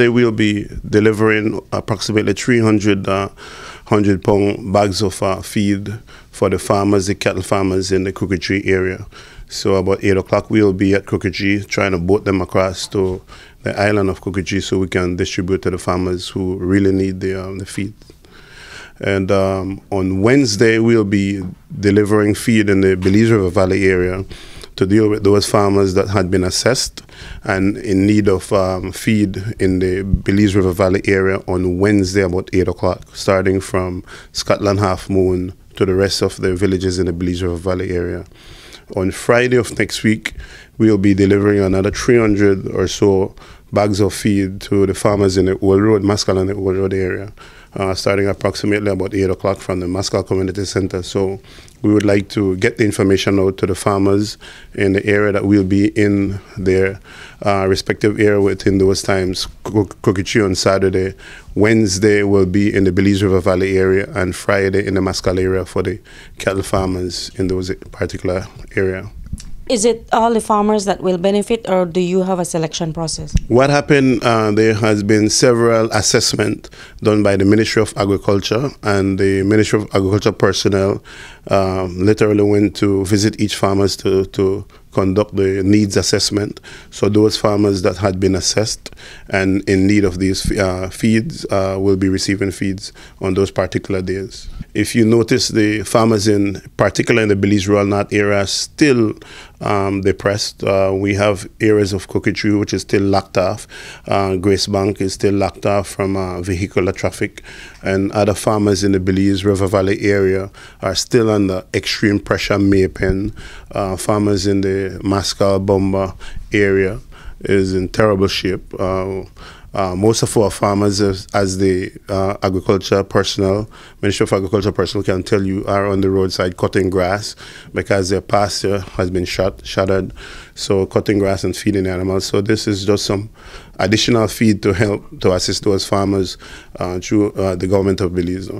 They will be delivering approximately 300 uh, 100 pound bags of uh, feed for the farmers, the cattle farmers in the Crooked area. So about 8 o'clock we'll be at Crooked trying to boat them across to the island of Crooked so we can distribute to the farmers who really need the, um, the feed. And um, on Wednesday, we'll be delivering feed in the Belize River Valley area to deal with those farmers that had been assessed and in need of um, feed in the Belize River Valley area on Wednesday about 8 o'clock, starting from Scotland Half Moon to the rest of the villages in the Belize River Valley area. On Friday of next week, we'll be delivering another 300 or so bags of feed to the farmers in the Old Road, Mascal and the Old Road area, uh, starting approximately about 8 o'clock from the Mascal Community Center. So we would like to get the information out to the farmers in the area that we will be in their uh, respective area within those times. Kokichi on Saturday, Wednesday will be in the Belize River Valley area, and Friday in the Mascal area for the cattle farmers in those particular area. Is it all the farmers that will benefit or do you have a selection process? What happened, uh, there has been several assessment done by the Ministry of Agriculture and the Ministry of Agriculture personnel um, literally went to visit each farmers to, to, conduct the needs assessment. So those farmers that had been assessed and in need of these uh, feeds uh, will be receiving feeds on those particular days. If you notice, the farmers in particular in the Belize Rural North area are still um, depressed. Uh, we have areas of Cookitry which is still locked off. Uh, Grace Bank is still locked off from uh, vehicular traffic, and other farmers in the Belize River Valley area are still under extreme pressure. Maypen uh, farmers in the the Moscow Bomba area is in terrible shape. Uh, uh, most of our farmers, as, as the uh, agriculture personnel, Ministry of Agriculture personnel can tell you, are on the roadside cutting grass because their pasture has been shut, shuttered. So cutting grass and feeding animals. So this is just some additional feed to help to assist those farmers uh, through uh, the government of Belize.